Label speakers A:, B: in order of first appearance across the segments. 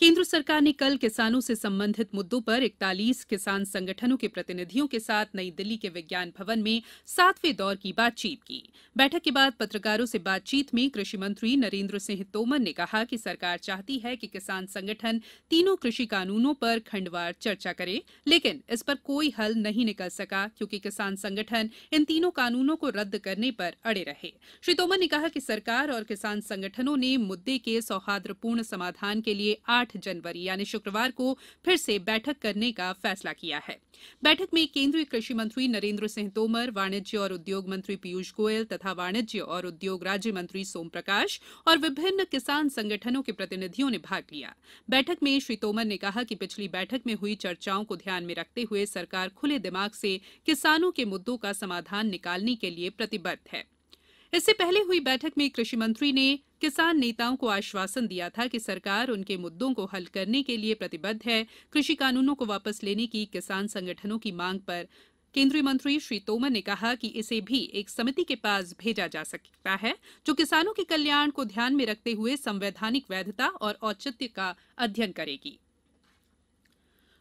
A: केंद्र सरकार ने कल किसानों से संबंधित मुद्दों पर इकतालीस किसान संगठनों के प्रतिनिधियों के साथ नई दिल्ली के विज्ञान भवन में सातवें दौर की बातचीत की बैठक के बाद पत्रकारों से बातचीत में कृषि मंत्री नरेंद्र सिंह तोमर ने कहा कि सरकार चाहती है कि किसान संगठन तीनों कृषि कानूनों पर खंडवार चर्चा करें लेकिन इस पर कोई हल नहीं निकल सका क्योंकि किसान संगठन इन तीनों कानूनों को रद्द करने पर अड़े रहे श्री तोमर ने कहा कि सरकार और किसान संगठनों ने मुद्दे के सौहार्दपूर्ण समाधान के लिए आठ आठ जनवरी यानी शुक्रवार को फिर से बैठक करने का फैसला किया है बैठक में केंद्रीय कृषि मंत्री नरेंद्र सिंह तोमर वाणिज्य और उद्योग मंत्री पीयूष गोयल तथा वाणिज्य और उद्योग राज्य मंत्री सोम प्रकाश और विभिन्न किसान संगठनों के प्रतिनिधियों ने भाग लिया बैठक में श्री तोमर ने कहा कि पिछली बैठक में हुई चर्चाओं को ध्यान में रखते हुए सरकार खुले दिमाग से किसानों के मुद्दों का समाधान निकालने के लिए प्रतिबद्ध है इससे पहले हुई बैठक में कृषि मंत्री ने किसान नेताओं को आश्वासन दिया था कि सरकार उनके मुद्दों को हल करने के लिए प्रतिबद्ध है कृषि कानूनों को वापस लेने की किसान संगठनों की मांग पर केंद्रीय मंत्री श्री तोमर ने कहा कि इसे भी एक समिति के पास भेजा जा सकता है जो किसानों के कल्याण को ध्यान में रखते हुए संवैधानिक वैधता और औचित्य का अध्ययन करेगी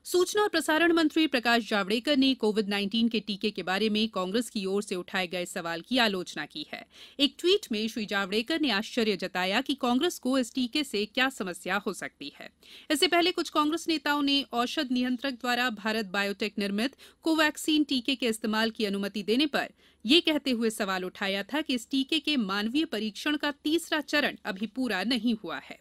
A: सूचना और प्रसारण मंत्री प्रकाश जावड़ेकर ने कोविड नाइन्टीन के टीके के बारे में कांग्रेस की ओर से उठाए गए सवाल की आलोचना की है एक ट्वीट में श्री जावड़ेकर ने आश्चर्य जताया कि कांग्रेस को इस टीके से क्या समस्या हो सकती है इससे पहले कुछ कांग्रेस नेताओं ने औषध नियंत्रक द्वारा भारत बायोटेक निर्मित कोवैक्सीन टीके के इस्तेमाल की अनुमति देने पर यह कहते हुए सवाल उठाया था कि इस टीके के मानवीय परीक्षण का तीसरा चरण अभी पूरा नहीं हुआ है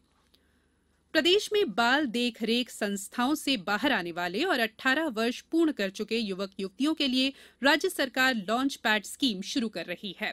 A: प्रदेश में बाल देखरेख संस्थाओं से बाहर आने वाले और 18 वर्ष पूर्ण कर चुके युवक युवतियों के लिए राज्य सरकार लॉन्च पैड स्कीम शुरू कर रही है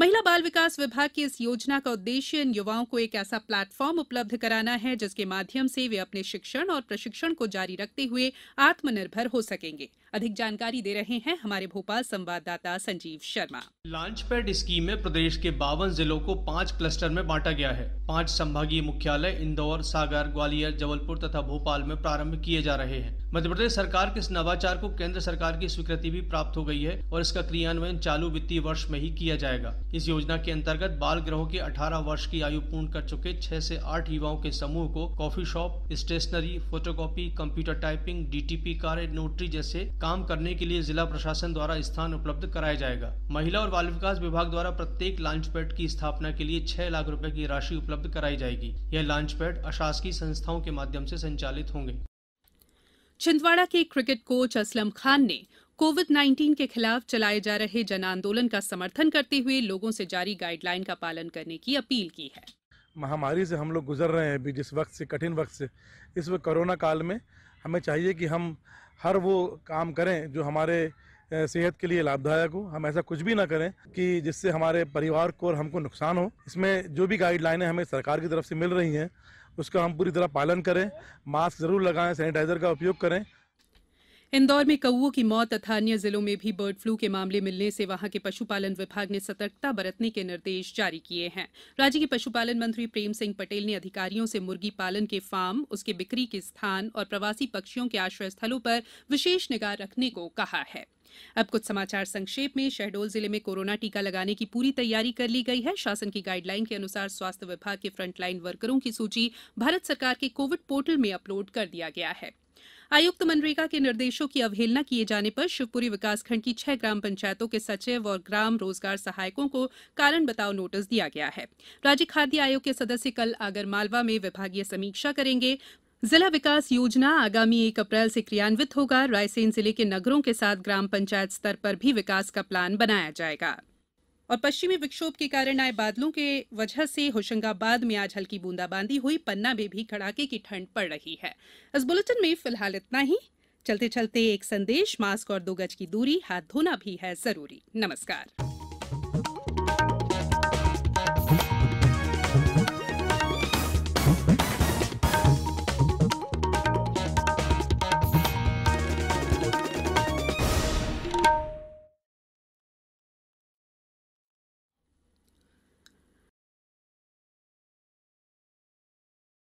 A: महिला बाल विकास विभाग की इस योजना का उद्देश्य इन युवाओं को एक ऐसा प्लेटफॉर्म उपलब्ध कराना है जिसके माध्यम से वे अपने शिक्षण और प्रशिक्षण को जारी रखते हुए आत्मनिर्भर हो सकेंगे अधिक जानकारी दे रहे हैं हमारे भोपाल संवाददाता Sanjeev Sharma
B: launch pad scheme में प्रदेश के बावन जिलों को पाँच क्लस्टर में बांटा गया है पाँच संभागीय मुख्यालय इंदौर सागर ग्वालियर जबलपुर तथा भोपाल में प्रारंभ किए जा रहे हैं मध्य प्रदेश सरकार के इस नवाचार को केंद्र सरकार की स्वीकृति भी प्राप्त हो गई है और इसका क्रियान्वयन चालू वित्तीय वर्ष में ही किया जाएगा इस योजना के अंतर्गत बाल ग्रहों के अठारह वर्ष की आयु पूर्ण कर चुके छह से आठ युवाओं के समूह को coffee shop stationery photocopy computer typing DTP कार्य नोटरी जैसे काम करने के लिए जिला प्रशासन द्वारा स्थान उपलब्ध कराया जाएगा महिला और बाल विकास विभाग द्वारा प्रत्येक लॉन्च पैड की स्थापना के लिए छह लाख रूपए की राशि उपलब्ध कराई जाएगी यह लॉन्च पैड अशासकीय संस्थाओं के माध्यम से संचालित होंगे
A: छिंदवाड़ा के क्रिकेट कोच असलम खान ने कोविड 19 के खिलाफ चलाए जा रहे जन आंदोलन का समर्थन करते हुए लोगों से जारी गाइडलाइन का पालन करने की अपील की है
B: महामारी से हम लोग गुजर रहे हैं अभी जिस वक्त से कठिन वक्त से इस वक्त कोरोना काल में हमें चाहिए कि हम हर वो काम करें जो हमारे सेहत के लिए लाभदायक हो हम ऐसा कुछ भी ना करें कि जिससे हमारे परिवार को और हमको नुकसान हो इसमें जो भी गाइडलाइनें हमें सरकार की तरफ से मिल रही हैं उसका हम पूरी तरह पालन करें मास्क ज़रूर लगाएं सैनिटाइज़र का उपयोग करें
A: इंदौर में कौओं की मौत तथा अन्य जिलों में भी बर्ड फ्लू के मामले मिलने से वहां के पशुपालन विभाग ने सतर्कता बरतने के निर्देश जारी किए हैं राज्य के पशुपालन मंत्री प्रेम सिंह पटेल ने अधिकारियों से मुर्गी पालन के फार्म उसके बिक्री के स्थान और प्रवासी पक्षियों के आश्रय स्थलों पर विशेष निगाह रखने को कहा है अब कुछ समाचार संक्षेप में शहडोल जिले में कोरोना टीका लगाने की पूरी तैयारी कर ली गई है शासन की गाइडलाइन के अनुसार स्वास्थ्य विभाग के फ्रंटलाइन वर्करों की सूची भारत सरकार के कोविड पोर्टल में अपलोड कर दिया गया है आयुक्त मनरेगा के निर्देशों की अवहेलना किए जाने पर शिवपुरी विकासखंड की छह ग्राम पंचायतों के सचिव और ग्राम रोजगार सहायकों को कारण बताओ नोटिस दिया गया है राज्य खाद्य आयोग के सदस्य कल आगरमालवा में विभागीय समीक्षा करेंगे जिला विकास योजना आगामी एक अप्रैल से क्रियान्वित होगा रायसेन जिले के नगरों के साथ ग्राम पंचायत स्तर पर भी विकास का प्लान बनाया जाएगा और पश्चिमी विक्षोभ के कारण आए बादलों के वजह से होशंगाबाद में आज हल्की बूंदाबांदी हुई पन्ना में भी कड़ाके की ठंड पड़ रही है इस बुलेटिन में फिलहाल इतना ही चलते चलते एक संदेश मास्क और दो गज की दूरी हाथ धोना भी है जरूरी नमस्कार